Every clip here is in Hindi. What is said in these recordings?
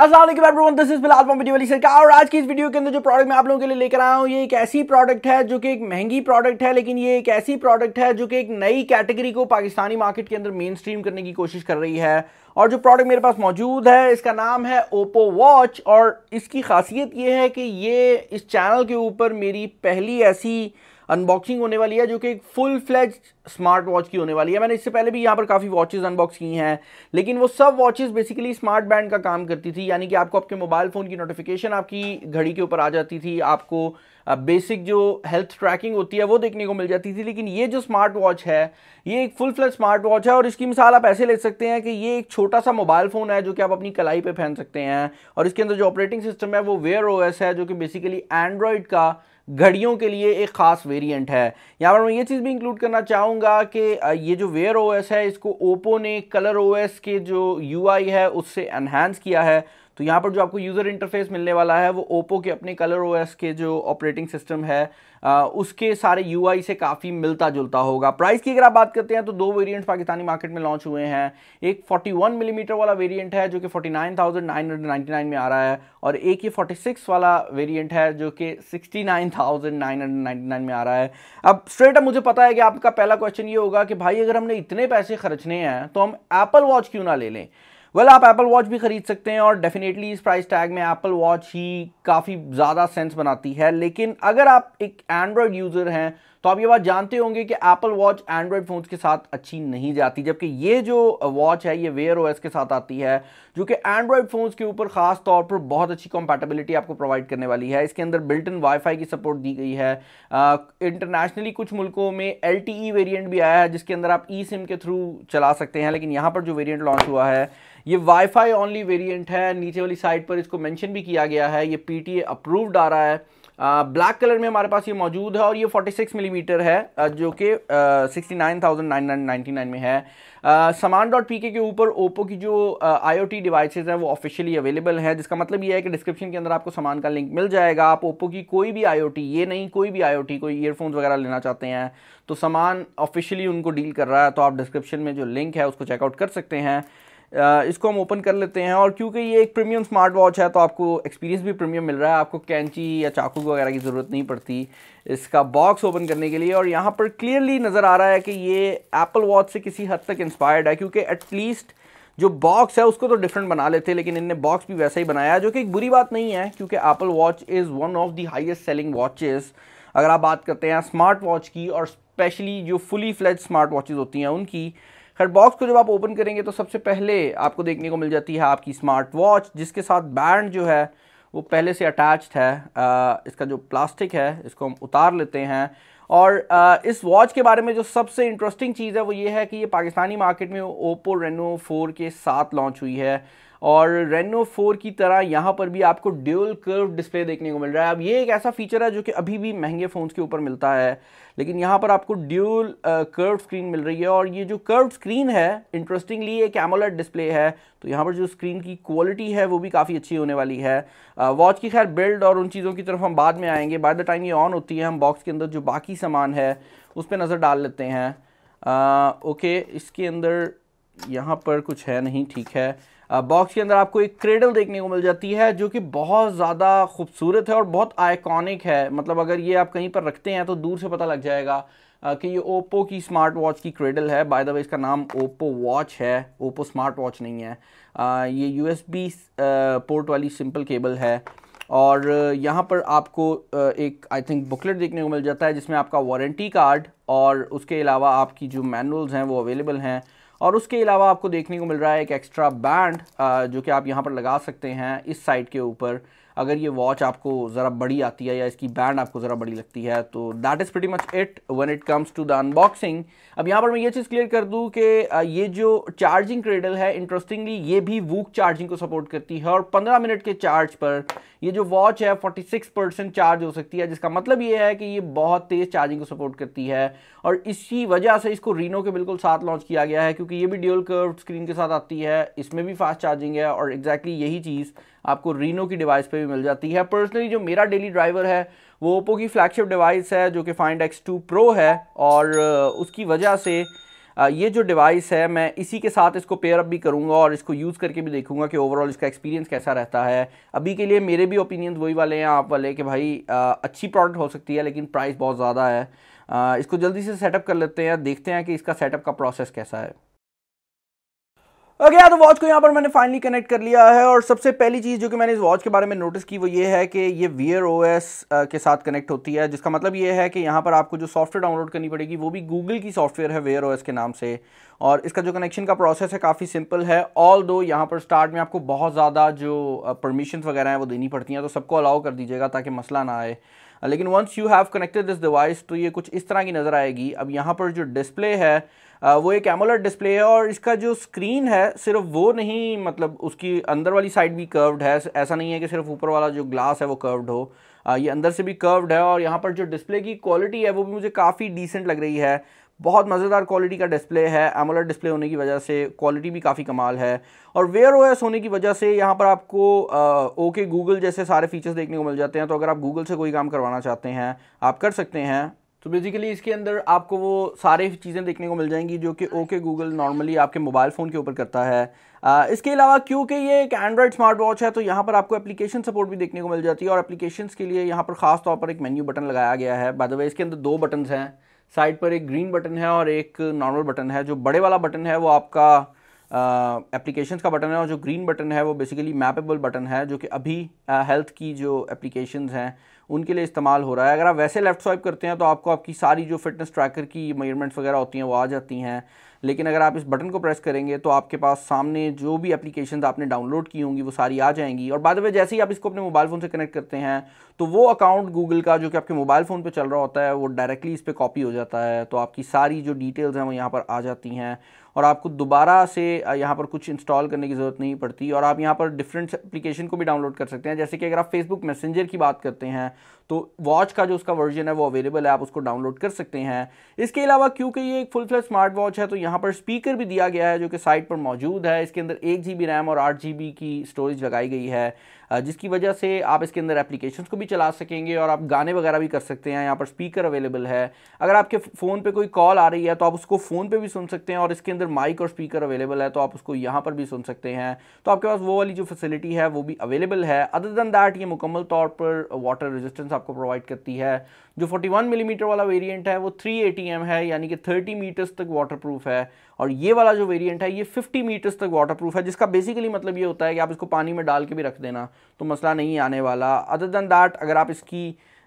Aslam everyone this is Bilal video वाली सरकार और आज की इस वीडियो के अंदर जो प्रोडक्ट मैं आप लोगों के लिए लेकर आया हूँ ये एक ऐसी प्रोडक्ट है जो कि एक महंगी प्रोडक्ट है लेकिन ये एक ऐसी प्रोडक्ट है जो कि एक नई कैटेगरी को पाकिस्तानी मार्केट के अंदर मेन स्ट्रीम करने की कोशिश कर रही है और जो प्रोडक्ट मेरे पास मौजूद है इसका नाम है ओप्पो वॉच और इसकी खासियत ये है कि ये इस चैनल के ऊपर मेरी पहली ऐसी अनबॉक्सिंग होने वाली है जो कि एक फुल फ्लैज स्मार्ट वॉच की होने वाली है मैंने इससे पहले भी यहाँ पर काफ़ी वॉचेज़ अनबॉक्स की हैं लेकिन वो सब वॉचेज़ बेसिकली स्मार्ट बैंड का काम करती थी यानी कि आपको आपके मोबाइल फ़ोन की नोटिफिकेशन आपकी घड़ी के ऊपर आ जाती थी आपको बेसिक जो हेल्थ ट्रैकिंग होती है वो देखने को मिल जाती थी लेकिन ये जो स्मार्ट वॉच है ये एक फुल फ्लैज स्मार्ट वॉच है और इसकी मिसाल आप ऐसे ले सकते हैं कि ये एक छोटा सा मोबाइल फ़ोन है जो कि आप अपनी कलाई पर पहन सकते हैं और इसके अंदर जो ऑपरेटिंग सिस्टम है वो वेयर ओ है जो कि बेसिकली एंड्रॉयड का घड़ियों के लिए एक ख़ास वेरिएंट है यहाँ पर मैं ये चीज़ भी इंक्लूड करना चाहूँगा कि ये जो वेयर ओ है इसको ओप्पो ने कलर ओ के जो यूआई है उससे एनहेंस किया है तो यहाँ पर जो आपको यूज़र इंटरफेस मिलने वाला है वो ओप्पो के अपने कलर ओएस के जो ऑपरेटिंग सिस्टम है आ, उसके सारे यूआई से काफ़ी मिलता जुलता होगा प्राइस की अगर आप बात करते हैं तो दो वेरियंट पाकिस्तानी मार्केट में लॉन्च हुए हैं एक 41 मिलीमीटर mm वाला वेरिएंट है जो कि 49,999 में आ रहा है और एक ये 46 वाला वेरिएंट है जो कि 69,999 में आ रहा है अब स्ट्रेट अब मुझे पता है कि आपका पहला क्वेश्चन ये होगा कि भाई अगर हमने इतने पैसे खर्चने हैं तो हम एप्पल वॉच क्यों ना ले लें वेल आप एप्पल वॉच भी खरीद सकते हैं और डेफिनेटली इस प्राइस टैग में एप्पल वॉच ही काफ़ी ज़्यादा सेंस बनाती है लेकिन अगर आप एक एंड्रॉयड यूज़र हैं तो आप ये बात जानते होंगे कि एप्पल वॉच एंड्रॉयड फ़ोन्स के साथ अच्छी नहीं जाती जबकि ये जो वॉच है ये वेयर ओएस के साथ आती है जो कि एंड्रॉयड फ़ोन्स के ऊपर ख़ास तौर पर बहुत अच्छी कॉम्पैटिबिलिटी आपको प्रोवाइड करने वाली है इसके अंदर बिल्ट इन वाईफाई की सपोर्ट दी गई है इंटरनेशनली कुछ मुल्कों में एल टी वेरियंट भी आया है जिसके अंदर आप ई सिम के थ्रू चला सकते हैं लेकिन यहाँ पर जो वेरियंट लॉन्च हुआ है ये वाईफाई ओनली वेरिएंट है नीचे वाली साइड पर इसको मेंशन भी किया गया है ये पीटीए अप्रूव्ड आ रहा है ब्लैक कलर में हमारे पास ये मौजूद है और ये 46 मिलीमीटर mm है जो कि सिक्सटी uh, में है सामान डॉट पी के ऊपर ओप्पो की जो आई ओ टी डिवाइसेज हैं वो ऑफिशियली अवेलेबल हैं जिसका मतलब ये है कि डिस्क्रिप्शन के अंदर आपको सामान का लिंक मिल जाएगा आप ओप्पो की कोई भी आई ओ टी ये नहीं कोई भी आई ओ टी कोई ईयरफोन्स वगैरह लेना चाहते हैं तो सामान ऑफिशियली उनको डील कर रहा है तो आप डिस्क्रिप्शन में जो लिंक है उसको चेकआउट कर सकते हैं इसको हम ओपन कर लेते हैं और क्योंकि ये एक प्रीमियम स्मार्ट वॉच है तो आपको एक्सपीरियंस भी प्रीमियम मिल रहा है आपको कैंची या चाकू वगैरह की ज़रूरत नहीं पड़ती इसका बॉक्स ओपन करने के लिए और यहाँ पर क्लियरली नज़र आ रहा है कि ये एप्पल वॉच से किसी हद तक इंस्पायर्ड है क्योंकि एटलीस्ट जो बॉक्स है उसको तो डिफरेंट बना लेते हैं लेकिन इनने बॉक्स भी वैसा ही बनाया है जो कि एक बुरी बात नहीं है क्योंकि Apple Watch is one of the highest selling watches अगर आप बात करते हैं स्मार्ट वॉच की और स्पेशली जो फुली फ्लेज स्मार्ट वॉचेज़ होती हैं उनकी बॉक्स को जब आप ओपन करेंगे तो सबसे पहले आपको देखने को मिल जाती है आपकी स्मार्ट वॉच जिसके साथ बैंड जो है वो पहले से अटैच्ड है आ, इसका जो प्लास्टिक है इसको हम उतार लेते हैं और आ, इस वॉच के बारे में जो सबसे इंटरेस्टिंग चीज़ है वो ये है कि ये पाकिस्तानी मार्केट में ओप्पो रेनो फोर के साथ लॉन्च हुई है और रेनो फोर की तरह यहाँ पर भी आपको ड्यूल कर्व डिस्प्ले देखने को मिल रहा है अब ये एक ऐसा फीचर है जो कि अभी भी महंगे फ़ोन्स के ऊपर मिलता है लेकिन यहाँ पर आपको ड्यूल कर्व स्क्रीन मिल रही है और ये जो कर्व स्क्रीन है इंटरेस्टिंगली एक एमोलेट डिस्प्ले है तो यहाँ पर जो स्क्रीन की क्वालिटी है वो भी काफ़ी अच्छी होने वाली है वॉच की खैर बिल्ड और उन चीज़ों की तरफ हम बाद में आएंगे बाय द टाइम ये ऑन होती है हम बॉक्स के अंदर जो बाकी सामान है उस पर नज़र डाल लेते हैं ओके इसके अंदर यहाँ पर कुछ है नहीं ठीक है बॉक्स के अंदर आपको एक क्रेडल देखने को मिल जाती है जो कि बहुत ज़्यादा खूबसूरत है और बहुत आइकॉनिक है मतलब अगर ये आप कहीं पर रखते हैं तो दूर से पता लग जाएगा कि ये ओप्पो की स्मार्ट वॉच की क्रेडल है बाय द वे इसका नाम ओप्पो वॉच है ओप्पो स्मार्ट वॉच नहीं है ये यू पोर्ट वाली सिंपल केबल है और यहाँ पर आपको एक आई थिंक बुकलेट देखने को मिल जाता है जिसमें आपका वारंटी कार्ड और उसके अलावा आपकी जो मैनुअल्स हैं वो अवेलेबल हैं और उसके अलावा आपको देखने को मिल रहा है एक एक्स्ट्रा बैंड uh, जो कि आप यहाँ पर लगा सकते हैं इस साइड के ऊपर अगर ये वॉच आपको ज़रा बड़ी आती है या इसकी बैंड आपको ज़रा बड़ी लगती है तो that is pretty much it when it comes to the unboxing अब यहाँ पर मैं ये चीज़ क्लियर कर दूँ कि ये जो चार्जिंग क्रेडल है इंटरेस्टिंगली ये भी वूक चार्जिंग को सपोर्ट करती है और पंद्रह मिनट के चार्ज पर ये जो वॉच है फोर्टी सिक्स परसेंट चार्ज हो सकती है जिसका मतलब ये है कि ये बहुत तेज़ चार्जिंग को सपोर्ट करती है और इसी वजह से इसको रीनो के बिल्कुल साथ लॉन्च किया गया है क्योंकि ये भी ड्यूल कर्व स्क्रीन के साथ आती है इसमें भी फास्ट चार्जिंग है और एग्जैक्टली exactly यही चीज़ आपको रीनो की डिवाइस पर भी मिल जाती है पर्सनली जो मेरा डेली ड्राइवर है वो ओप्पो की फ्लैगशिप डिवाइस है जो कि फाइंड एक्स टू प्रो है और uh, उसकी वजह से uh, ये जो डिवाइस है मैं इसी के साथ इसको पेयर अप भी करूँगा और इसको यूज़ करके भी देखूँगा कि ओवरऑल इसका एक्सपीरियंस कैसा रहता है अभी के लिए मेरे भी ओपिनियंस वही वाले हैं आप वाले कि भाई uh, अच्छी प्रोडक्ट हो सकती है लेकिन प्राइस बहुत ज़्यादा है इसको जल्दी से सेटअप कर लेते हैं देखते हैं कि इसका सेटअप का प्रोसेस कैसा है ओके okay, तो वॉच को यहाँ पर मैंने फाइनली कनेक्ट कर लिया है और सबसे पहली चीज़ जो कि मैंने इस वॉच के बारे में नोटिस की वो ये है कि ये वियर ओ uh, के साथ कनेक्ट होती है जिसका मतलब ये है कि यहाँ पर आपको जो सॉफ्टवेयर डाउनलोड करनी पड़ेगी वो भी गूगल की सॉफ्टवेयर है वेयर ओ के नाम से और इसका जो कनेक्शन का प्रोसेस है काफ़ी सिंपल है ऑल दो यहाँ पर स्टार्ट में आपको बहुत ज़्यादा जो परमिशन uh, वगैरह हैं वो देनी पड़ती हैं तो सबको अलाउ कर दीजिएगा ताकि मसला ना आए Uh, लेकिन once you have connected this device तो ये कुछ इस तरह की नज़र आएगी अब यहाँ पर जो डिस्प्ले है uh, वो एक एमोलर डिस्प्ले है और इसका जो स्क्रीन है सिर्फ वो नहीं मतलब उसकी अंदर वाली साइड भी कर्व्ड है ऐसा नहीं है कि सिर्फ ऊपर वाला जो ग्लास है वो कर्व्ड हो uh, ये अंदर से भी कर्व्ड है और यहाँ पर जो डिस्प्ले की क्वालिटी है वो भी मुझे काफ़ी डिसेंट लग रही है बहुत मज़ेदार क्वालिटी का डिस्प्ले है एमोलेट डिस्प्ले होने की वजह से क्वालिटी भी काफ़ी कमाल है और वेयर ओ होने की वजह से यहाँ पर आपको ओके गूगल जैसे सारे फीचर्स देखने को मिल जाते हैं तो अगर आप गूगल से कोई काम करवाना चाहते हैं आप कर सकते हैं तो बेसिकली इसके अंदर आपको वो सारे चीज़ें देखने को मिल जाएंगी जो कि ओके गूगल नॉर्मली आपके मोबाइल फ़ोन के ऊपर करता है आ, इसके अलावा क्योंकि ये एक एंड्रॉयड स्मार्ट वॉच है तो यहाँ पर आपको एप्लीकेशन सपोर्ट भी देखने को मिल जाती है और एप्लीकेशंस के लिए यहाँ पर खास तौर पर एक मेन्यू बटन लगाया गया है बाय द वे इसके अंदर दो बटन्स हैं साइड पर एक ग्रीन बटन है और एक नॉर्मल बटन है जो बड़े वाला बटन है वो आपका एप्लीकेशन uh, का बटन है और जो ग्रीन बटन है वो बेसिकली मैपेबल बटन है जो कि अभी हेल्थ uh, की जो एप्लीकेशन हैं उनके लिए इस्तेमाल हो रहा है अगर आप वैसे लेफ्ट स्वाइप करते हैं तो आपको आपकी सारी जो फिटनेस ट्रैकर की मेजरमेंट्स वगैरह होती हैं वो आ जाती हैं लेकिन अगर आप इस बटन को प्रेस करेंगे तो आपके पास सामने जो भी एप्लीकेशन आपने डाउनलोड की होंगी वो सारी आ जाएंगी और बाद में जैसे ही आप इसको अपने मोबाइल फ़ोन से कनेक्ट करते हैं तो वो अकाउंट गूगल का जो कि आपके मोबाइल फ़ोन पर चल रहा होता है वो डायरेक्टली इस पर कॉपी हो जाता है तो आपकी सारी जो डिटेल्स हैं वो यहाँ पर आ जाती हैं और आपको दोबारा से यहाँ पर कुछ इंस्टॉल करने की ज़रूरत नहीं पड़ती और आप यहाँ पर डिफरेंट एप्लीकेशन को भी डाउनलोड कर सकते हैं जैसे कि अगर आप फेसबुक मैसेंजर की बात करते हैं तो वॉच का जो उसका वर्जन है वो अवेलेबल है आप उसको डाउनलोड कर सकते हैं इसके अलावा क्योंकि ये एक फुल फ्लैश स्मार्ट वॉच है तो यहाँ पर स्पीकर भी दिया गया है जो कि साइट पर मौजूद है इसके अंदर एक जी रैम और आठ की स्टोरेज लगाई गई है जिसकी वजह से आप इसके अंदर एप्लीकेशन को भी चला सकेंगे और आप गाने वगैरह भी कर सकते हैं यहाँ पर स्पीकर अवेलेबल है अगर आपके फ़ोन पर कोई कॉल आ रही है तो आप उसको फ़ोन पर भी सुन सकते हैं और इसके अंदर माइक और स्पीकर अवेलेबल है तो आप उसको यहाँ पर भी सुन सकते हैं तो आपके पास वो वाली जो फैसिलिटी है वो भी अवेलेबल है अदर दैन दैट ये मुकम्मल तौर पर वाटर रेजिस्टेंस आपको प्रोवाइड करती है जो 41 मिलीमीटर वाला वेरिएंट है वो 380 एम है यानी कि 30 मीटर्स तक वाटरप्रूफ है और ये वाला जो वेरिएंट है ये 50 मीटर्स तक वाटरप्रूफ है जिसका बेसिकली मतलब ये होता है कि आप इसको पानी में डाल के भी रख देना तो मसला नहीं आने वाला अदर देन दैट अगर आप इसकी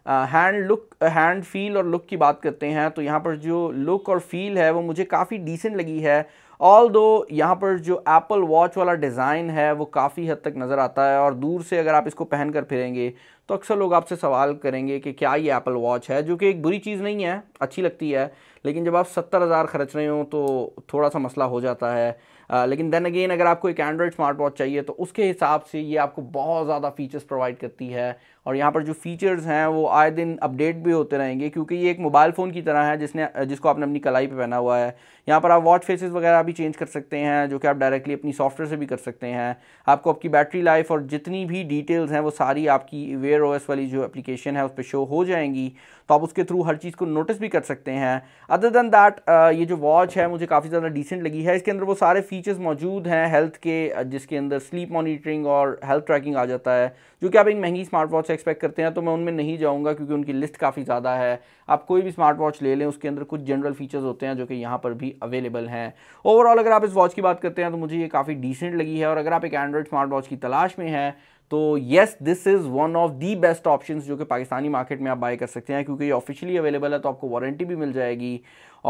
हैंड लुक हैंड फील और लुक की बात करते हैं तो यहाँ पर जो लुक और फील है वो मुझे काफ़ी डिसेंट लगी है ऑल दो यहाँ पर जो एप्पल वॉच वाला डिज़ाइन है वो काफ़ी हद तक नज़र आता है और दूर से अगर आप इसको पहन कर फिरेंगे तो अक्सर लोग आपसे सवाल करेंगे कि क्या ये एप्पल वॉच है जो कि एक बुरी चीज़ नहीं है अच्छी लगती है लेकिन जब आप सत्तर हज़ार खर्च रहे हो तो थोड़ा सा मसला हो जाता है आ, लेकिन देन अगेन अगर आपको एक एंड्रॉयड स्मार्ट वॉच चाहिए तो उसके हिसाब से ये आपको बहुत ज़्यादा फीचर्स प्रोवाइड करती है और यहाँ पर जो फीचर्स हैं वो आए दिन अपडेट भी होते रहेंगे क्योंकि ये एक मोबाइल फ़ोन की तरह है जिसने जिसको आपने अपनी कलाई पे पहना हुआ है यहाँ पर आप वॉच फेसेस वगैरह भी चेंज कर सकते हैं जो कि आप डायरेक्टली अपनी सॉफ्टवेयर से भी कर सकते हैं आपको आपकी बैटरी लाइफ और जितनी भी डिटेल्स हैं वो सारी आपकी वेयर ओ वाली जो एप्लीकेशन है उस पर शो हो जाएंगी तो आप उसके थ्रू हर चीज़ को नोटिस भी कर सकते हैं अदर दैन दैट ये जो वॉच है मुझे काफ़ी ज़्यादा डिसेंट लगी है इसके अंदर वो सारे फीचर्स मौजूद हैं हेल्थ के जिसके अंदर स्लीप मॉनिटरिंग और हेल्थ ट्रैकिंग आ जाता है जो कि आप एक महंगी स्मार्ट वॉच एक्सपेक्ट करते हैं तो मैं उनमें नहीं जाऊंगा क्योंकि उनकी लिस्ट काफ़ी ज़्यादा है आप कोई भी स्मार्ट वॉच ले लें उसके अंदर कुछ जनरल फीचर्स होते हैं जो कि यहाँ पर भी अवेलेबल हैं ओवरऑल अगर आप इस वॉच की बात करते हैं तो मुझे ये काफ़ी डिसेंट लगी है और अगर आप एक एंड्रॉयड स्मार्ट वॉच की तलाश में हैं तो yes this is one of the best option जो कि पाकिस्तानी मार्केट में आप बाय कर सकते हैं क्योंकि ये ऑफिशियली अवेलेबल है तो आपको वारंटी भी मिल जाएगी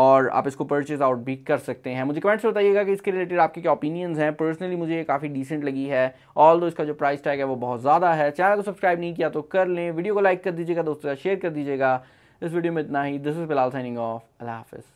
और आप इसको परचेज आउट भी कर सकते हैं मुझे कमेंट्स बताइएगा कि इसके रिलेटेड आपके क्या ओपिनियंस हैं पर्सनली मुझे ये काफ़ी डिसेंट लगी है ऑल दो इसका जो प्राइस टैग है वो बहुत ज़्यादा है चैनल को सब्सक्राइब नहीं किया तो कर लें वीडियो को लाइक कर दीजिएगा दोस्तों शेयर कर दीजिएगा इस वीडियो में इतना ही this is Bilal signing off अल्लाह हाफिज़